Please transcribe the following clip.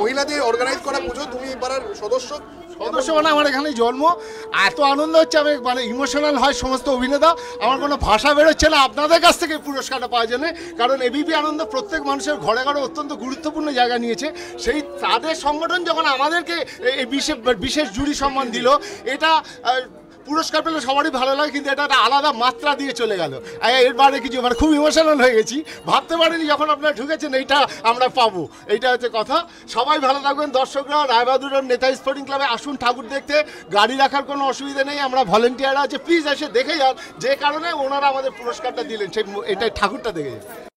মহিলাদের অর্গানাইজ করা পুজো তুমি এবার সদস্য সদস্য মানে আমার এখানে জন্ম এত আনন্দ হচ্ছে আমি মানে ইমোশনাল হয় সমস্ত অভিনেতা আমার কোনো ভাষা বেরোচ্ছে না আপনাদের কাছ থেকে পুরস্কারটা পাওয়া জন্য কারণ এবিপি আনন্দ প্রত্যেক মানুষের ঘরে ঘরে অত্যন্ত গুরুত্বপূর্ণ জায়গা নিয়েছে সেই তাদের সংগঠন যখন আমাদেরকে এই বিশেষ বিশেষ জুরি সম্মান দিল এটা পুরস্কার পেলে সবারই ভালো লাগে কিন্তু এটা একটা আলাদা মাত্রা দিয়ে চলে গেল এরবারে মানে কিছু মানে খুব ইমোশনাল হয়ে গেছি ভাবতে পারিনি যখন আপনারা ঢুকেছেন এইটা আমরা পাবো এইটা হচ্ছে কথা সবাই ভালো থাকবেন দর্শকরা রায়বাহাদুরের নেতা স্পোর্টিং ক্লাবে আসুন ঠাকুর দেখতে গাড়ি রাখার কোনো অসুবিধা নেই আমরা ভলেন্টিয়ার আছে প্লিজ এসে দেখে যান যে কারণে ওনারা আমাদের পুরস্কারটা দিলেন সেই এটাই ঠাকুরটা দেখে